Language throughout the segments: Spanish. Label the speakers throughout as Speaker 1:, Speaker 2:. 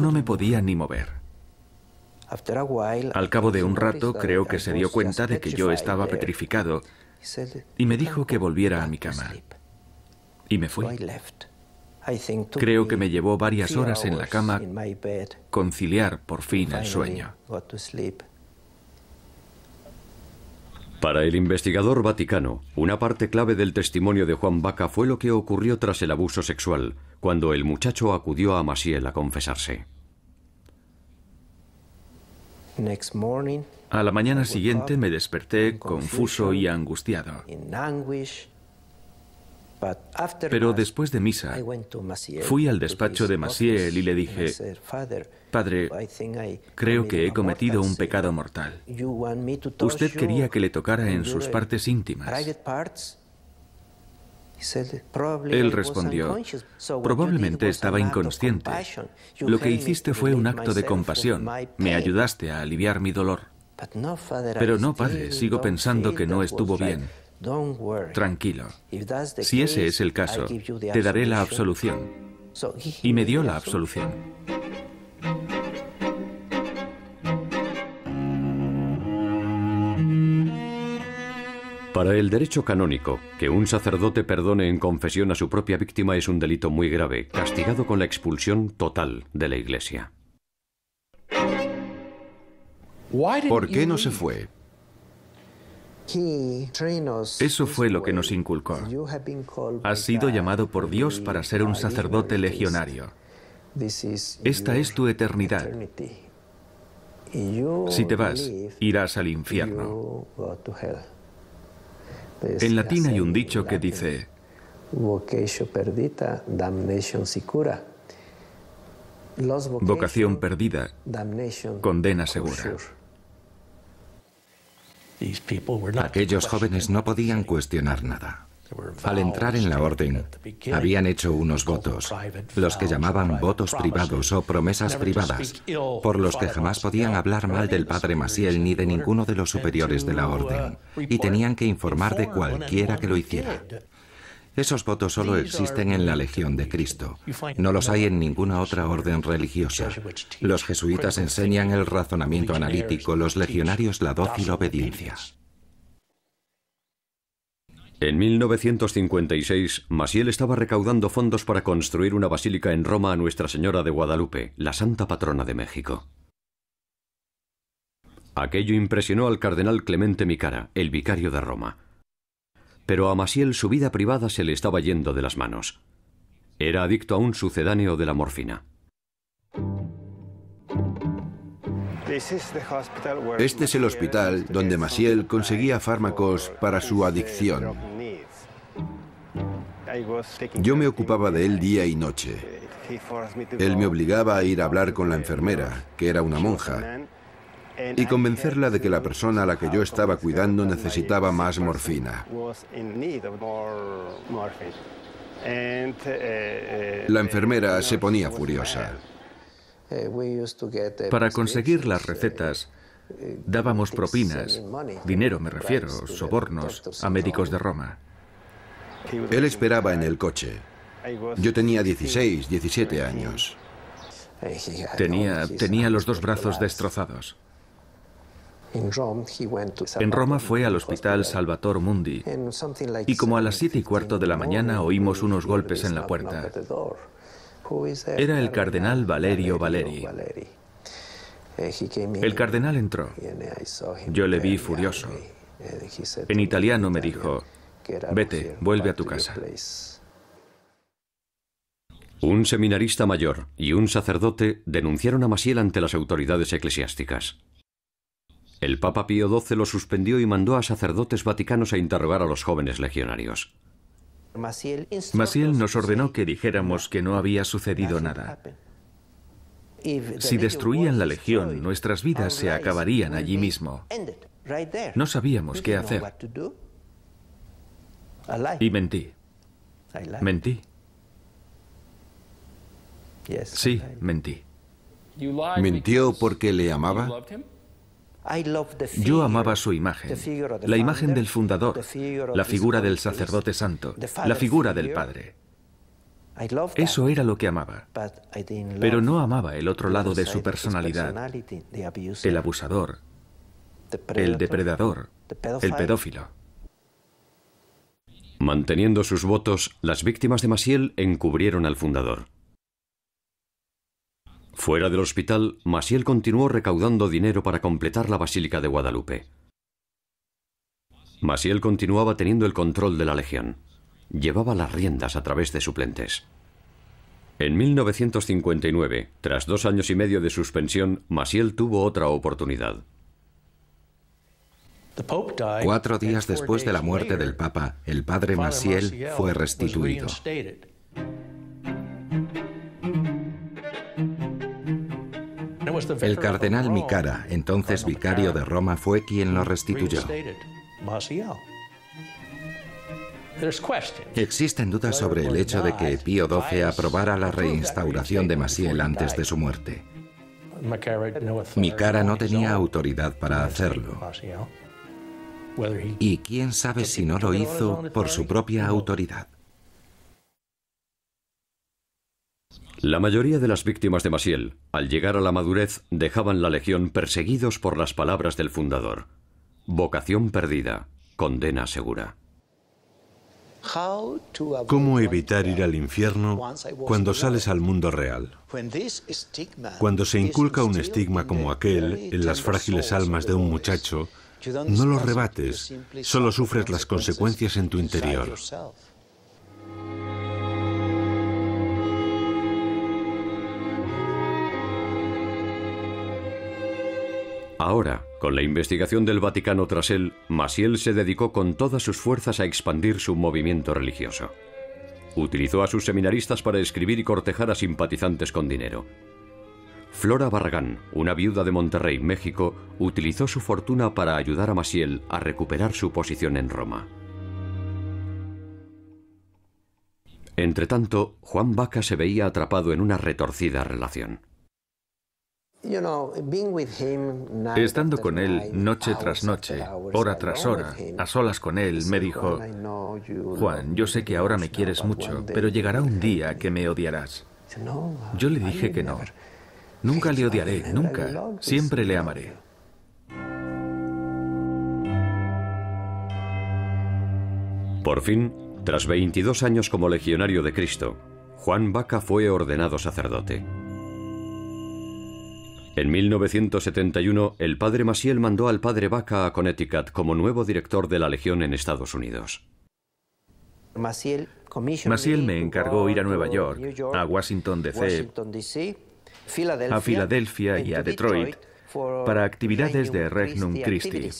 Speaker 1: No me podía ni mover.
Speaker 2: Al
Speaker 1: cabo de un rato creo que se dio cuenta de que yo estaba petrificado y me dijo que volviera a mi cama. Y me fui.
Speaker 2: Creo que me llevó varias horas en la cama
Speaker 3: conciliar por fin el sueño. Para el investigador vaticano, una parte clave del testimonio de Juan Vaca fue lo que ocurrió tras el abuso sexual cuando el muchacho acudió a Maciel a confesarse. A la mañana siguiente
Speaker 1: me desperté confuso y angustiado. Pero después de misa,
Speaker 2: fui al despacho de Maciel y le dije, Padre, creo que he cometido
Speaker 1: un pecado mortal.
Speaker 2: Usted quería que le tocara en sus partes íntimas. Él respondió, probablemente
Speaker 1: estaba inconsciente.
Speaker 2: Lo que hiciste fue un acto de compasión. Me
Speaker 1: ayudaste a aliviar mi dolor.
Speaker 2: Pero no, padre, sigo
Speaker 1: pensando que no estuvo bien. Tranquilo. Si ese es el caso, te daré la absolución. Y me dio la absolución.
Speaker 3: Para el derecho canónico, que un sacerdote perdone en confesión a su propia víctima es un delito muy grave, castigado con la expulsión total de la Iglesia. ¿Por qué no se fue?
Speaker 1: Eso fue lo que nos inculcó. Has sido llamado por Dios para ser un sacerdote legionario. Esta es tu eternidad.
Speaker 2: Si te vas, irás al infierno.
Speaker 1: En latín hay un dicho que dice,
Speaker 2: vocación perdida,
Speaker 4: condena segura. Aquellos jóvenes no podían cuestionar nada. Al entrar en la orden, habían hecho unos votos, los que llamaban votos privados o promesas privadas, por los que jamás podían hablar mal del padre Masiel ni de ninguno de los superiores de la orden, y tenían que informar de cualquiera que lo hiciera. Esos votos solo existen en la Legión de Cristo. No los hay en ninguna otra orden religiosa. Los jesuitas enseñan el razonamiento analítico, los legionarios la dócil obediencia.
Speaker 3: En 1956, Maciel estaba recaudando fondos para construir una basílica en Roma a Nuestra Señora de Guadalupe, la santa patrona de México. Aquello impresionó al cardenal Clemente Micara, el vicario de Roma. Pero a Maciel su vida privada se le estaba yendo de las manos. Era adicto a un sucedáneo de la morfina. Este es el hospital donde
Speaker 4: Maciel conseguía fármacos para su adicción. Yo me ocupaba de él día y noche. Él me obligaba a ir a hablar con la enfermera, que era una monja,
Speaker 2: y convencerla
Speaker 4: de que la persona a la que yo estaba cuidando necesitaba más morfina. La enfermera se ponía furiosa.
Speaker 2: Para
Speaker 1: conseguir las recetas, dábamos propinas, dinero me refiero, sobornos, a médicos de Roma. Él esperaba en el coche. Yo tenía 16, 17 años. Tenía, los dos brazos destrozados.
Speaker 2: En Roma
Speaker 1: fue al hospital Salvator Mundi y como a las siete y cuarto de la mañana oímos unos golpes en la puerta. Era el cardenal Valerio Valeri. El cardenal entró. Yo le vi furioso.
Speaker 3: En italiano me dijo, Vete, vuelve a tu casa. Un seminarista mayor y un sacerdote denunciaron a Masiel ante las autoridades eclesiásticas. El Papa Pío XII lo suspendió y mandó a sacerdotes vaticanos a interrogar a los jóvenes legionarios. Masiel nos ordenó que dijéramos que no había sucedido nada.
Speaker 2: Si
Speaker 1: destruían la legión, nuestras vidas se acabarían allí mismo. No sabíamos qué hacer. Y mentí. Mentí. Sí, mentí. ¿Mintió porque le amaba? Yo amaba su imagen,
Speaker 2: la imagen del fundador, la figura
Speaker 1: del sacerdote santo, la figura del padre. Eso era lo que amaba. Pero no amaba el otro lado de su personalidad, el
Speaker 3: abusador, el depredador, el pedófilo. Manteniendo sus votos, las víctimas de Masiel encubrieron al fundador. Fuera del hospital, Masiel continuó recaudando dinero para completar la Basílica de Guadalupe. Masiel continuaba teniendo el control de la Legión. Llevaba las riendas a través de suplentes. En 1959, tras dos años y medio de suspensión, Masiel tuvo otra oportunidad.
Speaker 4: Cuatro días después de la muerte del Papa, el padre Maciel fue restituido. El cardenal Micara, entonces vicario de Roma, fue quien lo restituyó. Existen dudas sobre el hecho de que Pío XII aprobara la reinstauración de Maciel antes de su muerte. Micara no tenía autoridad para hacerlo. Y quién sabe si no lo hizo por su propia autoridad.
Speaker 3: La mayoría de las víctimas de Masiel, al llegar a la madurez, dejaban la legión perseguidos por las palabras del fundador. Vocación perdida, condena segura. ¿Cómo evitar ir al infierno cuando sales al mundo real?
Speaker 1: Cuando
Speaker 4: se inculca un estigma como aquel en las frágiles almas de un muchacho, no lo rebates, solo sufres las consecuencias en tu interior.
Speaker 3: Ahora, con la investigación del Vaticano tras él, Masiel se dedicó con todas sus fuerzas a expandir su movimiento religioso. Utilizó a sus seminaristas para escribir y cortejar a simpatizantes con dinero. Flora Barragán, una viuda de Monterrey, México, utilizó su fortuna para ayudar a Maciel a recuperar su posición en Roma. Entre tanto, Juan Vaca se veía atrapado en una retorcida relación. Estando con él noche tras noche,
Speaker 1: hora tras hora, a solas con él, me dijo, Juan, yo sé que ahora me quieres mucho, pero llegará un día que me odiarás.
Speaker 2: Yo le dije que no,
Speaker 3: Nunca le odiaré, nunca. Siempre le amaré. Por fin, tras 22 años como legionario de Cristo, Juan Vaca fue ordenado sacerdote. En 1971, el padre Maciel mandó al padre Vaca a Connecticut como nuevo director de la Legión en Estados Unidos. Maciel me encargó ir a Nueva York, a Washington,
Speaker 2: D.C., a Filadelfia y a Detroit para
Speaker 3: actividades de Regnum Christi.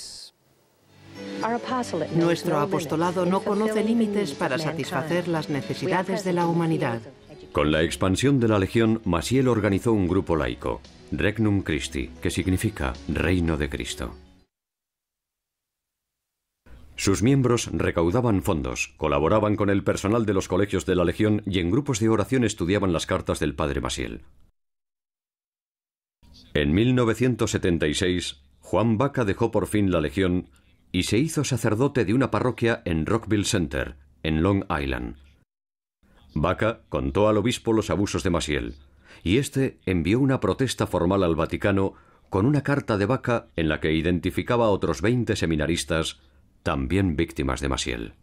Speaker 3: Nuestro apostolado
Speaker 2: no conoce límites para satisfacer
Speaker 3: las
Speaker 4: necesidades de la humanidad.
Speaker 3: Con la expansión de la Legión, Masiel organizó un grupo laico, Regnum Christi, que significa Reino de Cristo. Sus miembros recaudaban fondos, colaboraban con el personal de los colegios de la Legión y en grupos de oración estudiaban las cartas del Padre Masiel. En 1976, Juan Vaca dejó por fin la Legión y se hizo sacerdote de una parroquia en Rockville Center, en Long Island. Vaca contó al obispo los abusos de Masiel y este envió una protesta formal al Vaticano con una carta de Vaca en la que identificaba a otros 20 seminaristas, también víctimas de Masiel.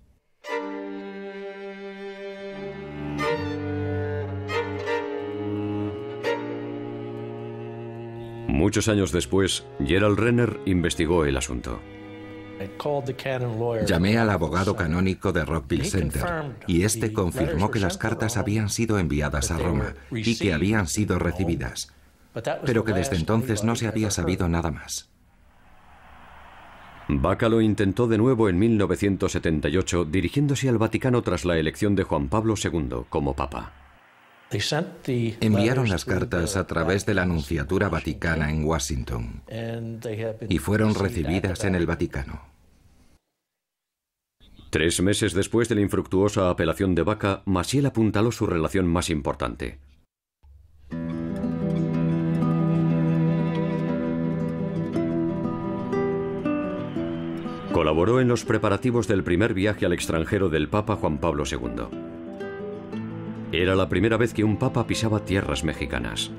Speaker 3: Muchos años después, Gerald Renner investigó el asunto. Llamé al abogado canónico de Rockville Center y este confirmó
Speaker 2: que las
Speaker 4: cartas habían sido enviadas a Roma y que habían sido recibidas, pero que desde
Speaker 3: entonces no se había sabido nada más. Bacalo intentó de nuevo en 1978 dirigiéndose al Vaticano tras la elección de Juan Pablo II como papa.
Speaker 4: Enviaron las
Speaker 3: cartas a través de la Anunciatura Vaticana en Washington
Speaker 4: y fueron recibidas en el Vaticano.
Speaker 3: Tres meses después de la infructuosa apelación de Vaca, Maciel apuntaló su relación más importante. Colaboró en los preparativos del primer viaje al extranjero del Papa Juan Pablo II. Era la primera vez que un papa pisaba tierras mexicanas.